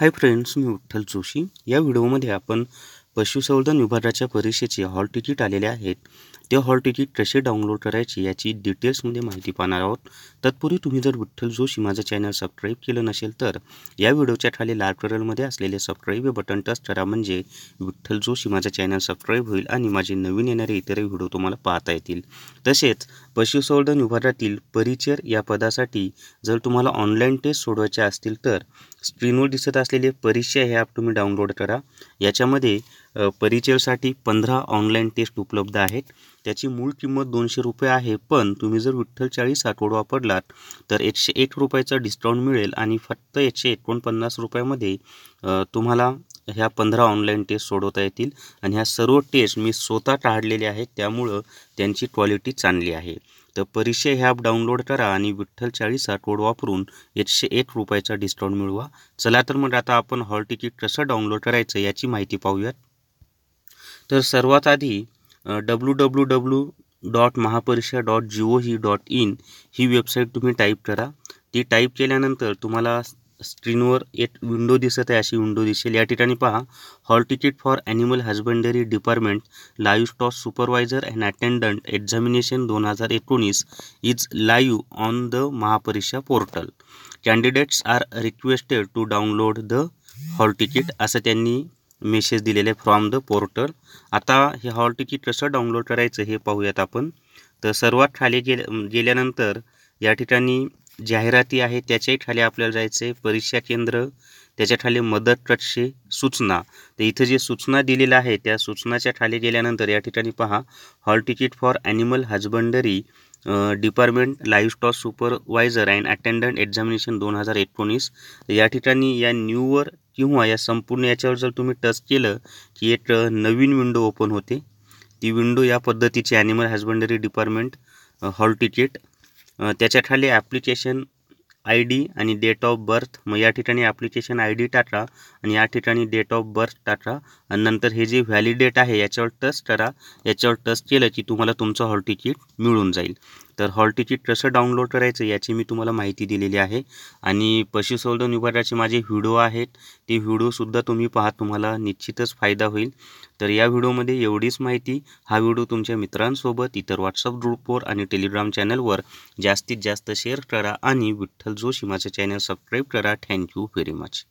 हाय friends मी विठ्ठल जोशी या व्हिडिओमध्ये आपण पशुसंवर्धन विभागाच्या परीक्षेचे हॉल तिकीट आलेले आहेत ते हॉल तिकीट कसे डाउनलोड करायचे याची डिटेल्समध्ये माहिती पाहणार आहोत तत्पूर्वी तुम्ही जर विठ्ठल जोशी माझं चॅनल सबस्क्राईब केलं नसेल तर या व्हिडिओच्या खाली कलरमध्ये असलेले सबस्क्राईब हे बटन टच करा म्हणजे विठ्ठल जोशी माझं चॅनल सबस्क्राईब होईल आणि माझे नवीन येणारे इतरही व्हिडिओ तुम्हाला पाहता येतील तसेच पशुसंवर्धन विभागातील परिचर या पदासाठी जर तुम्हाला ऑनलाईन टेस्ट सोडवायचे असतील तर स्क्रीनवर दिसत असलेले परीक्षा हे ॲप तुम्ही डाउनलोड करा याच्यामध्ये परिचयसाठी पंधरा ऑनलाईन टेस्ट उपलब्ध आहेत त्याची मूळ किंमत दोनशे रुपये आहे पण तुम्ही जर विठ्ठल चाळीस आठवड वापरलात तर एकशे एक रुपयाचा डिस्काउंट मिळेल आणि फक्त एकशे एकोणपन्नास रुपयामध्ये तुम्हाला ह्या पंधरा ऑनलाईन टेस्ट सोडवता येतील आणि ह्या सर्व टेस्ट मी स्वतः काढलेले आहेत त्यामुळं त्यांची क्वालिटी चांगली आहे तर परिचय ॲप डाउनलोड करा आणि विठ्ठल चाळीस आठवड वापरून एकशे एक रुपयाचा डिस्काउंट मिळवा चला तर मग आता आपण हॉल तिकीट कसं डाउनलोड करायचं याची माहिती पाहूयात तर सर्वात आधी W W W dot Mahapariksha dot G O ही डॉट इन ही वेबसाईट तुम्ही टाईप करा ती टाईप केल्यानंतर तुम्हाला स्क्रीनवर एक विंडो दिसत आहे अशी विंडो दिसेल या ठिकाणी पहा hall ticket for animal husbandry department livestock supervisor and attendant examination दोन हजार एकोणीस is live on the Mahapariksha portal candidates are requested to download the hall ticket असं त्यांनी मेसेज दिलेले फ्रॉम द पोर्टल आता हे हॉल तिकीट कसं download करायचं हे पाहूयात आपण तर सर्वात खाली गेल गेल्यानंतर या ठिकाणी जाहिराती आहे त्याच्याही खाली आपल्याला जायचं आहे परीक्षा केंद्र त्याच्या खाली मदत कक्षे सूचना तर इथं जे सूचना दिलेल्या आहे त्या सूचनाच्या खाली गेल्यानंतर या ठिकाणी पहा hall ticket for animal husbandry department livestock supervisor and attendant examination दोन हजार एकोणीस या ठिकाणी या न्यूवर किंवा या संपूर्ण याच्यावर जर तुम्ही टच केलं की एक नवीन विंडो ओपन होते ती विंडो या पद्धतीची animal husbandry department hall ticket त्याच्या खाली ॲप्लिकेशन आय डी आणि डेट ऑफ बर्थ मग या ठिकाणी ॲप्लिकेशन आय डी टाका आणि या ठिकाणी डेट ऑफ बर्थ टाका आणि नंतर हे जे व्हॅलिडेट आहे याच्यावर टच करा याच्यावर टच केलं की तुम्हाला तुमचं हॉल तिकीट मिळून जाईल तर हॉल तिकीट कसं डाउनलोड करायचं याची मी तुम्हाला माहिती दिलेली आहे आणि पशुसंवर्धन विभागाचे माझे व्हिडिओ आहेत ते व्हिडिओसुद्धा तुम्ही पहा तुम्हाला निश्चितच फायदा होईल तर या व्हिडिओमध्ये एवढीच माहिती हा व्हिडिओ तुमच्या मित्रांसोबत इतर व्हॉट्सअप ग्रुपवर आणि टेलिग्राम चॅनलवर जास्तीत जास्त शेअर करा आणि विठ्ठल जोशी माझं चॅनल सबस्क्राईब करा थँक्यू व्हेरी मच